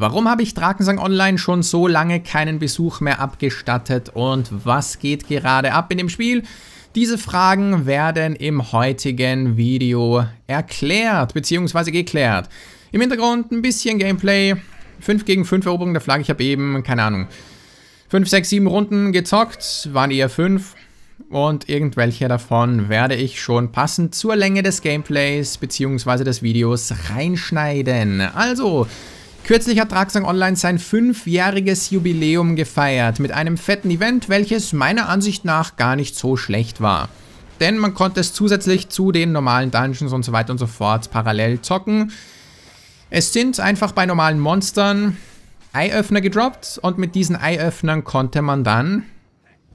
Warum habe ich Drakensang Online schon so lange keinen Besuch mehr abgestattet und was geht gerade ab in dem Spiel? Diese Fragen werden im heutigen Video erklärt bzw. geklärt. Im Hintergrund ein bisschen Gameplay, 5 gegen 5 Eroberung der Flagge, ich habe eben, keine Ahnung, 5, 6, 7 Runden gezockt, waren eher 5 und irgendwelche davon werde ich schon passend zur Länge des Gameplays bzw. des Videos reinschneiden. Also... Kürzlich hat Draxang Online sein fünfjähriges Jubiläum gefeiert mit einem fetten Event, welches meiner Ansicht nach gar nicht so schlecht war. Denn man konnte es zusätzlich zu den normalen Dungeons und so weiter und so fort parallel zocken. Es sind einfach bei normalen Monstern Eiöffner gedroppt und mit diesen Eiöffnern konnte man dann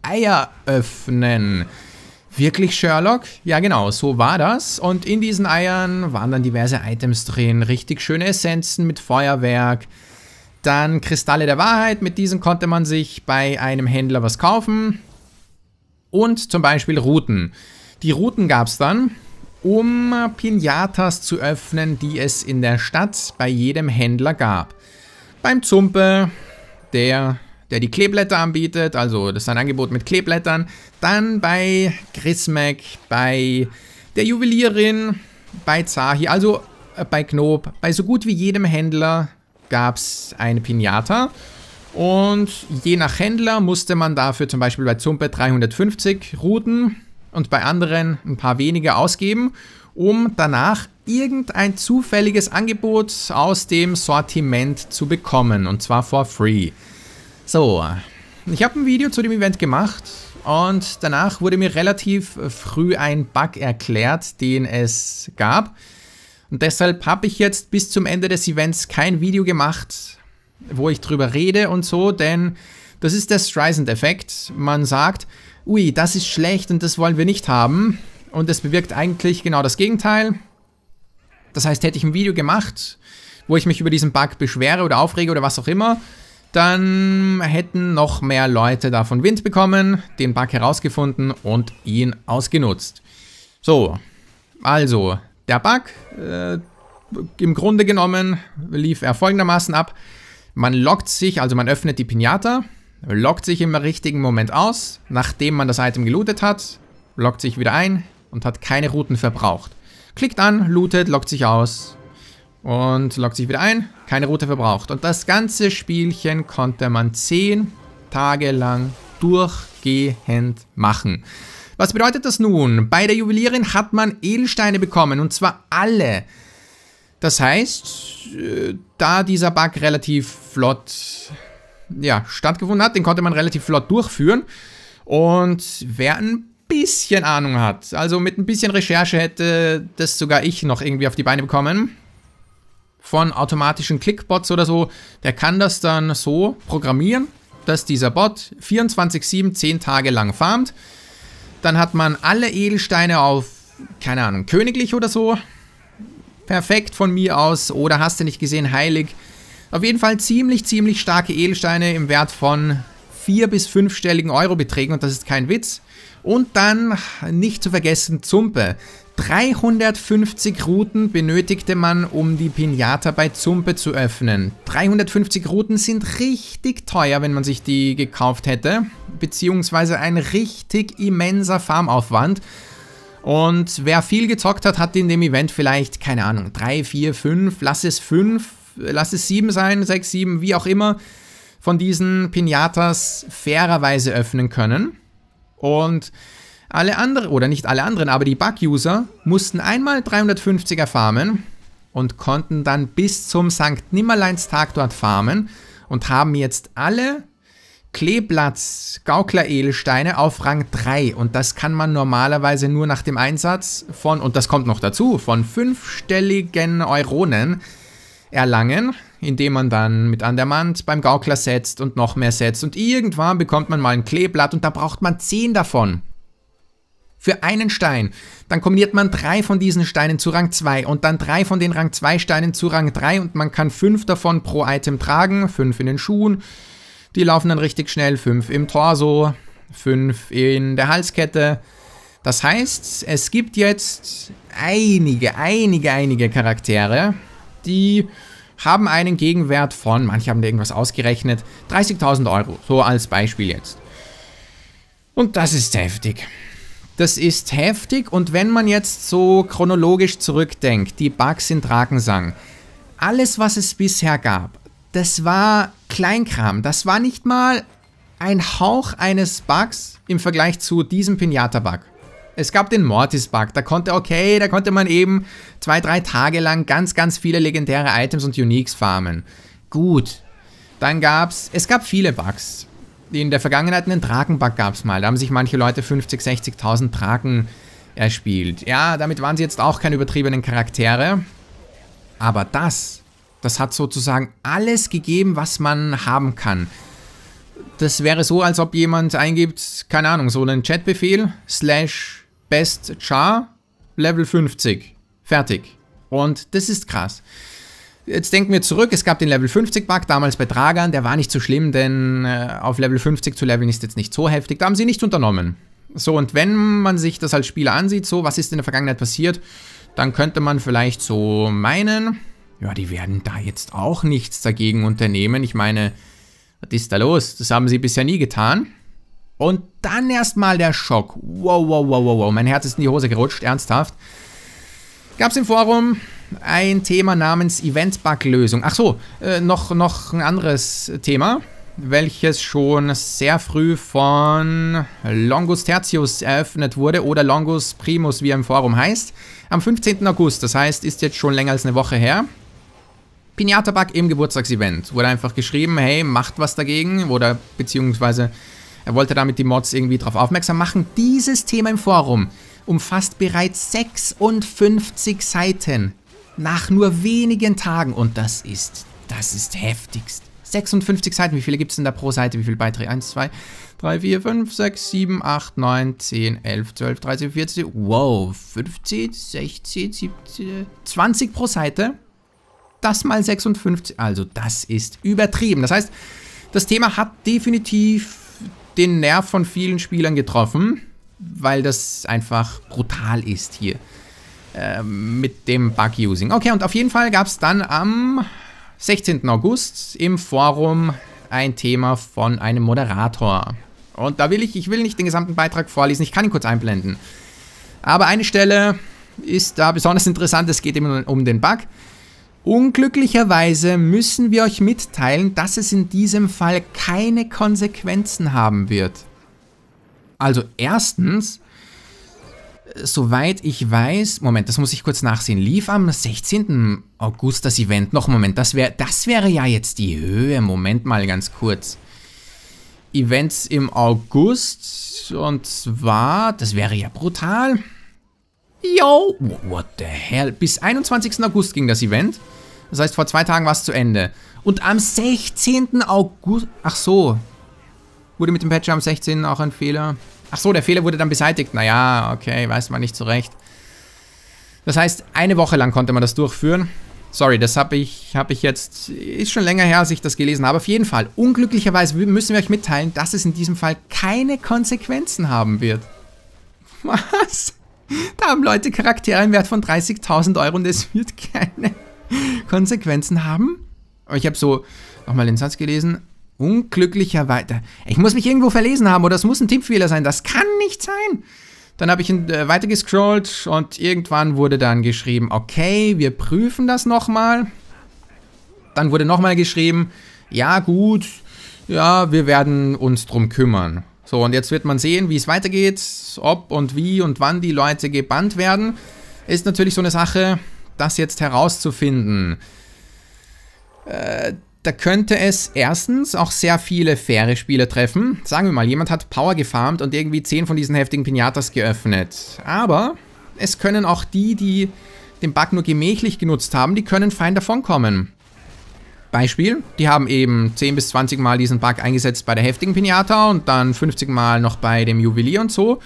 Eier öffnen. Wirklich Sherlock? Ja genau, so war das. Und in diesen Eiern waren dann diverse Items drin. Richtig schöne Essenzen mit Feuerwerk. Dann Kristalle der Wahrheit. Mit diesen konnte man sich bei einem Händler was kaufen. Und zum Beispiel Routen. Die Routen gab es dann, um Pinatas zu öffnen, die es in der Stadt bei jedem Händler gab. Beim Zumpe, der der die Kleeblätter anbietet. Also das ist ein Angebot mit Kleeblättern. Dann bei Chris Mac, bei der Juwelierin, bei Zahi, also äh, bei Knob, bei so gut wie jedem Händler gab es eine Pinata. Und je nach Händler musste man dafür zum Beispiel bei Zumpe 350 Routen und bei anderen ein paar wenige ausgeben, um danach irgendein zufälliges Angebot aus dem Sortiment zu bekommen und zwar for free. So, ich habe ein Video zu dem Event gemacht und danach wurde mir relativ früh ein Bug erklärt, den es gab. Und deshalb habe ich jetzt bis zum Ende des Events kein Video gemacht, wo ich drüber rede und so, denn das ist der Streisand-Effekt. Man sagt, ui, das ist schlecht und das wollen wir nicht haben. Und es bewirkt eigentlich genau das Gegenteil. Das heißt, hätte ich ein Video gemacht, wo ich mich über diesen Bug beschwere oder aufrege oder was auch immer, dann hätten noch mehr Leute davon Wind bekommen, den Bug herausgefunden und ihn ausgenutzt. So, also der Bug äh, im Grunde genommen lief er folgendermaßen ab. Man lockt sich, also man öffnet die Pinata, lockt sich im richtigen Moment aus, nachdem man das Item gelootet hat, lockt sich wieder ein und hat keine Routen verbraucht. Klickt an, lootet, lockt sich aus, und loggt sich wieder ein. Keine Route verbraucht. Und das ganze Spielchen konnte man 10 Tage lang durchgehend machen. Was bedeutet das nun? Bei der Juwelierin hat man Edelsteine bekommen. Und zwar alle. Das heißt, äh, da dieser Bug relativ flott ja, stattgefunden hat, den konnte man relativ flott durchführen. Und wer ein bisschen Ahnung hat, also mit ein bisschen Recherche hätte das sogar ich noch irgendwie auf die Beine bekommen, von automatischen Clickbots oder so, der kann das dann so programmieren, dass dieser Bot 24-7 10 Tage lang farmt. Dann hat man alle Edelsteine auf, keine Ahnung, königlich oder so. Perfekt von mir aus. Oder hast du nicht gesehen, heilig. Auf jeden Fall ziemlich, ziemlich starke Edelsteine im Wert von 4- bis 5-stelligen Eurobeträgen. Und das ist kein Witz. Und dann nicht zu vergessen Zumpe. 350 Routen benötigte man, um die Pinata bei Zumpe zu öffnen. 350 Routen sind richtig teuer, wenn man sich die gekauft hätte, beziehungsweise ein richtig immenser Farmaufwand. Und wer viel gezockt hat, hat in dem Event vielleicht, keine Ahnung, 3, 4, 5, lass es 5, lass es 7 sein, 6, 7, wie auch immer, von diesen Pinatas fairerweise öffnen können. Und alle anderen, oder nicht alle anderen, aber die Bug-User mussten einmal 350er farmen und konnten dann bis zum Sankt Nimmerleinstag dort farmen und haben jetzt alle Kleeblatts Gaukler Edelsteine auf Rang 3 und das kann man normalerweise nur nach dem Einsatz von, und das kommt noch dazu, von fünfstelligen Euronen erlangen, indem man dann mit an der Mand beim Gaukler setzt und noch mehr setzt und irgendwann bekommt man mal ein Kleeblatt und da braucht man 10 davon für einen Stein. Dann kombiniert man drei von diesen Steinen zu Rang 2 und dann drei von den Rang 2 Steinen zu Rang 3 und man kann fünf davon pro Item tragen, fünf in den Schuhen. Die laufen dann richtig schnell, fünf im Torso, fünf in der Halskette. Das heißt, es gibt jetzt einige, einige, einige Charaktere, die haben einen Gegenwert von, manche haben da irgendwas ausgerechnet, 30.000 Euro, so als Beispiel jetzt. Und das ist heftig. Das ist heftig und wenn man jetzt so chronologisch zurückdenkt, die Bugs in Drakensang, alles was es bisher gab, das war Kleinkram, das war nicht mal ein Hauch eines Bugs im Vergleich zu diesem Pinata-Bug. Es gab den Mortis-Bug, da konnte, okay, da konnte man eben zwei, drei Tage lang ganz, ganz viele legendäre Items und Uniques farmen. Gut. Dann gab's, es gab viele Bugs in der Vergangenheit einen Tragenbug gab es mal. Da haben sich manche Leute 50, 60.000 Tragen erspielt. Ja, damit waren sie jetzt auch keine übertriebenen Charaktere. Aber das, das hat sozusagen alles gegeben, was man haben kann. Das wäre so, als ob jemand eingibt, keine Ahnung, so einen Chatbefehl, slash best char, Level 50. Fertig. Und das ist krass. Jetzt denken wir zurück, es gab den Level 50 Bug damals bei Dragan, der war nicht so schlimm, denn äh, auf Level 50 zu leveln ist jetzt nicht so heftig, da haben sie nichts unternommen. So, und wenn man sich das als Spieler ansieht, so, was ist in der Vergangenheit passiert, dann könnte man vielleicht so meinen, ja, die werden da jetzt auch nichts dagegen unternehmen. Ich meine, was ist da los? Das haben sie bisher nie getan. Und dann erstmal der Schock. Wow, wow, wow, wow, wow. Mein Herz ist in die Hose gerutscht, ernsthaft. Gab's im Forum, ein Thema namens Event-Bug-Lösung. Ach so, äh, noch, noch ein anderes Thema, welches schon sehr früh von Longus Tertius eröffnet wurde oder Longus Primus, wie er im Forum heißt, am 15. August. Das heißt, ist jetzt schon länger als eine Woche her. Pinata-Bug im Geburtstagsevent. Wurde einfach geschrieben, hey, macht was dagegen oder beziehungsweise er wollte damit die Mods irgendwie darauf aufmerksam machen. Dieses Thema im Forum umfasst bereits 56 Seiten. Nach nur wenigen Tagen. Und das ist, das ist heftigst. 56 Seiten. Wie viele gibt es denn da pro Seite? Wie viele Beiträge? 1, 2, 3, 4, 5, 6, 7, 8, 9, 10, 11, 12, 13, 14. Wow. 15, 16, 17, 20 pro Seite. Das mal 56. Also das ist übertrieben. Das heißt, das Thema hat definitiv den Nerv von vielen Spielern getroffen, weil das einfach brutal ist hier. Ähm, mit dem Bug-Using. Okay, und auf jeden Fall gab es dann am 16. August im Forum ein Thema von einem Moderator. Und da will ich, ich will nicht den gesamten Beitrag vorlesen, ich kann ihn kurz einblenden. Aber eine Stelle ist da besonders interessant, es geht eben um den Bug. Unglücklicherweise müssen wir euch mitteilen, dass es in diesem Fall keine Konsequenzen haben wird. Also erstens soweit ich weiß, Moment, das muss ich kurz nachsehen, lief am 16. August das Event. Noch Moment, das, wär, das wäre ja jetzt die Höhe. Moment mal ganz kurz. Events im August und zwar, das wäre ja brutal. Yo, what the hell? Bis 21. August ging das Event. Das heißt, vor zwei Tagen war es zu Ende. Und am 16. August, ach so, wurde mit dem Patch am 16. auch ein Fehler Ach so, der Fehler wurde dann beseitigt. Naja, okay, weiß man nicht so recht. Das heißt, eine Woche lang konnte man das durchführen. Sorry, das habe ich, hab ich jetzt, ist schon länger her, als ich das gelesen habe. Auf jeden Fall, unglücklicherweise müssen wir euch mitteilen, dass es in diesem Fall keine Konsequenzen haben wird. Was? Da haben Leute Charaktere im Wert von 30.000 Euro und es wird keine Konsequenzen haben? Aber ich habe so nochmal den Satz gelesen. Unglücklicherweise. Ich muss mich irgendwo verlesen haben oder es muss ein Tippfehler sein. Das kann nicht sein. Dann habe ich äh, weiter gescrollt und irgendwann wurde dann geschrieben, okay, wir prüfen das nochmal. Dann wurde nochmal geschrieben, ja gut, ja, wir werden uns drum kümmern. So, und jetzt wird man sehen, wie es weitergeht, ob und wie und wann die Leute gebannt werden. Ist natürlich so eine Sache, das jetzt herauszufinden. Äh, da könnte es erstens auch sehr viele faire Spieler treffen. Sagen wir mal, jemand hat Power gefarmt und irgendwie 10 von diesen heftigen Pinatas geöffnet. Aber es können auch die, die den Bug nur gemächlich genutzt haben, die können fein davonkommen. Beispiel, die haben eben 10 bis 20 Mal diesen Bug eingesetzt bei der heftigen Pinata und dann 50 Mal noch bei dem Juwelier und so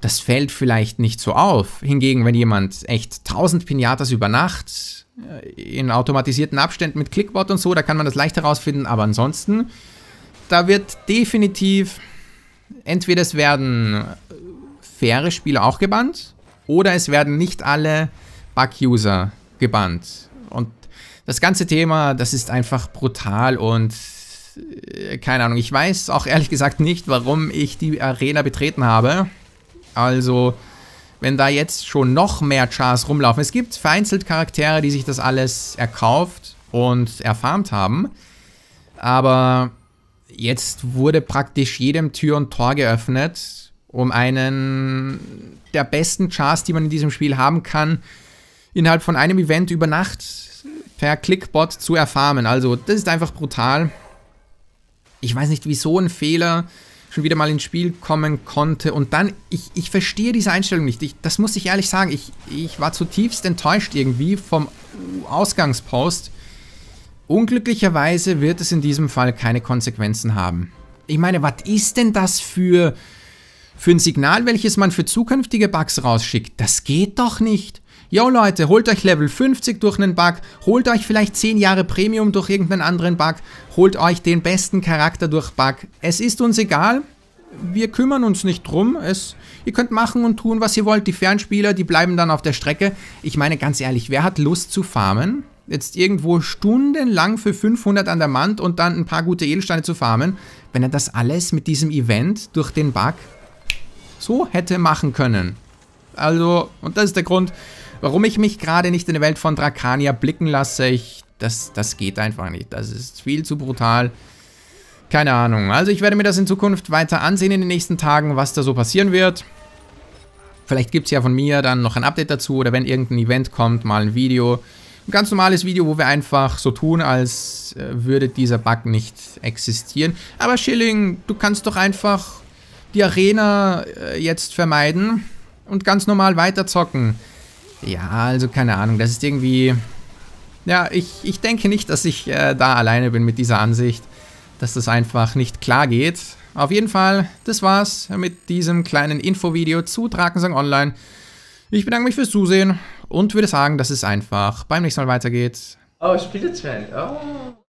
das fällt vielleicht nicht so auf. Hingegen, wenn jemand echt 1000 Pinatas über Nacht äh, in automatisierten Abständen mit Clickbot und so, da kann man das leicht herausfinden, aber ansonsten, da wird definitiv entweder es werden äh, faire Spieler auch gebannt oder es werden nicht alle Bug-User gebannt. Und das ganze Thema, das ist einfach brutal und äh, keine Ahnung, ich weiß auch ehrlich gesagt nicht, warum ich die Arena betreten habe. Also, wenn da jetzt schon noch mehr Chars rumlaufen. Es gibt vereinzelt Charaktere, die sich das alles erkauft und erfarmt haben. Aber jetzt wurde praktisch jedem Tür und Tor geöffnet, um einen der besten Chars, die man in diesem Spiel haben kann, innerhalb von einem Event über Nacht per Clickbot zu erfarmen. Also, das ist einfach brutal. Ich weiß nicht, wieso ein Fehler schon wieder mal ins Spiel kommen konnte. Und dann, ich, ich verstehe diese Einstellung nicht. Ich, das muss ich ehrlich sagen. Ich, ich war zutiefst enttäuscht irgendwie vom Ausgangspost. Unglücklicherweise wird es in diesem Fall keine Konsequenzen haben. Ich meine, was ist denn das für, für ein Signal, welches man für zukünftige Bugs rausschickt? Das geht doch nicht. Yo Leute, holt euch Level 50 durch einen Bug, holt euch vielleicht 10 Jahre Premium durch irgendeinen anderen Bug, holt euch den besten Charakter durch Bug. Es ist uns egal, wir kümmern uns nicht drum. Es, ihr könnt machen und tun, was ihr wollt. Die Fernspieler, die bleiben dann auf der Strecke. Ich meine, ganz ehrlich, wer hat Lust zu farmen? Jetzt irgendwo stundenlang für 500 an der Mand und dann ein paar gute Edelsteine zu farmen, wenn er das alles mit diesem Event durch den Bug so hätte machen können. Also, und das ist der Grund, Warum ich mich gerade nicht in die Welt von Drakania blicken lasse, ich, das, das geht einfach nicht. Das ist viel zu brutal. Keine Ahnung. Also ich werde mir das in Zukunft weiter ansehen in den nächsten Tagen, was da so passieren wird. Vielleicht gibt es ja von mir dann noch ein Update dazu oder wenn irgendein Event kommt, mal ein Video. Ein ganz normales Video, wo wir einfach so tun, als äh, würde dieser Bug nicht existieren. Aber Schilling, du kannst doch einfach die Arena äh, jetzt vermeiden und ganz normal weiterzocken. Ja, also keine Ahnung, das ist irgendwie... Ja, ich, ich denke nicht, dass ich äh, da alleine bin mit dieser Ansicht, dass das einfach nicht klar geht. Auf jeden Fall, das war's mit diesem kleinen Infovideo zu Drakensang Online. Ich bedanke mich fürs Zusehen und würde sagen, dass es einfach beim nächsten Mal weitergeht. Oh, Spielezwang. Oh.